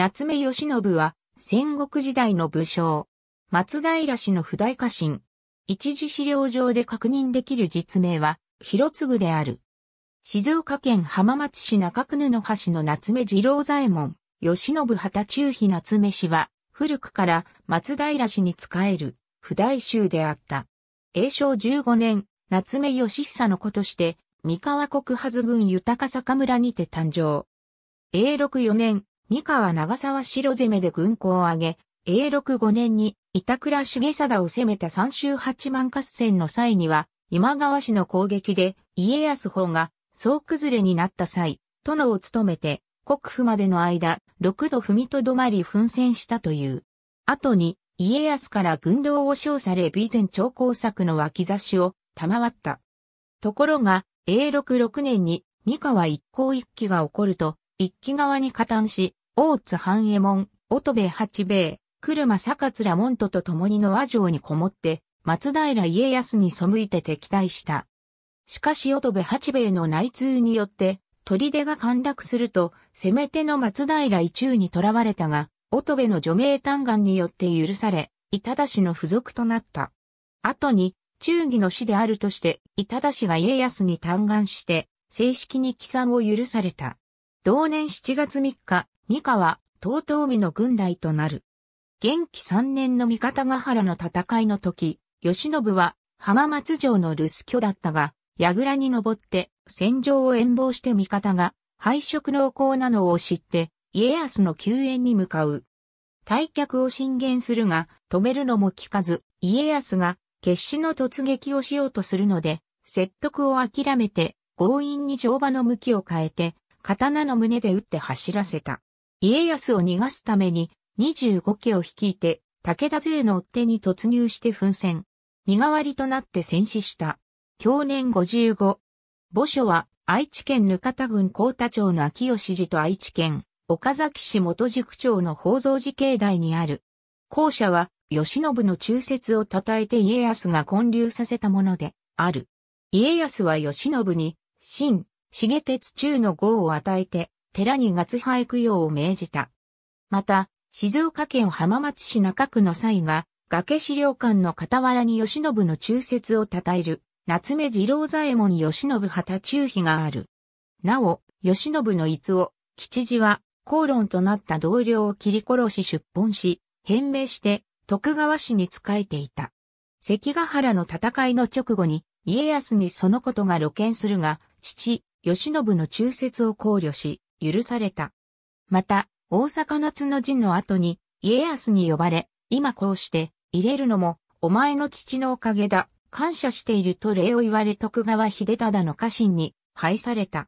夏目義信は、戦国時代の武将。松平氏の不代家臣。一時資料上で確認できる実名は、広次である。静岡県浜松市中久の橋の夏目二郎左衛門、義信畑中妃夏目氏は、古くから松平氏に仕える、不代衆であった。永正15年、夏目義久の子として、三河国はず郡豊坂村にて誕生。永禄四年、三河長沢城攻めで軍港を挙げ、永禄5年に板倉重貞を攻めた三州八万合戦の際には、今川氏の攻撃で家康法が総崩れになった際、殿を務めて国府までの間、六度踏みとどまり奮戦したという。後に家康から軍道を称され備前長工作の脇差しを賜った。ところが、永禄6年に三河一向一揆が起こると、一揆側に加担し、大津半右衛門、乙部八兵衛、車坂津門徒と共にの和城にこもって、松平家康に背いて敵対した。しかし乙部八兵衛の内通によって、砦が陥落すると、攻め手の松平一中に囚われたが、乙部の除名嘆願によって許され、板田氏の付属となった。後に、忠義の師であるとして、板田氏が家康に嘆願して、正式に帰参を許された。同年7月3日、三河、東東美の軍隊となる。元気3年の三方ヶ原の戦いの時、慶喜は浜松城の留守居だったが、倉に登って戦場を遠望して三方が敗色濃厚なのを知って、家康の救援に向かう。退却を進言するが、止めるのも聞かず、家康が決死の突撃をしようとするので、説得を諦めて強引に乗馬の向きを変えて、刀の胸で撃って走らせた。家康を逃がすために、25家を率いて、武田勢の追手に突入して奮戦。身代わりとなって戦死した。去年55。墓所は、愛知県ぬかた郡高田町の秋吉寺と愛知県、岡崎市元宿町の宝蔵寺境内にある。校舎は、吉信の忠説を称えて家康が建立させたもので、ある。家康は吉信に、新、重鉄中の号を与えて、寺に月配供養を命じた。また、静岡県浜松市中区の際が、崖資料館の傍らに吉信の忠説を称える、夏目二郎左衛門吉信旗中碑がある。なお、吉信の逸を、吉次は、口論となった同僚を切り殺し出奔し、変名して、徳川氏に仕えていた。関ヶ原の戦いの直後に、家康にそのことが露見するが、父、義信の忠説を考慮し、許された。また、大阪夏の陣の後に、家康に呼ばれ、今こうして、入れるのも、お前の父のおかげだ、感謝していると礼を言われ徳川秀忠の家臣に、配された。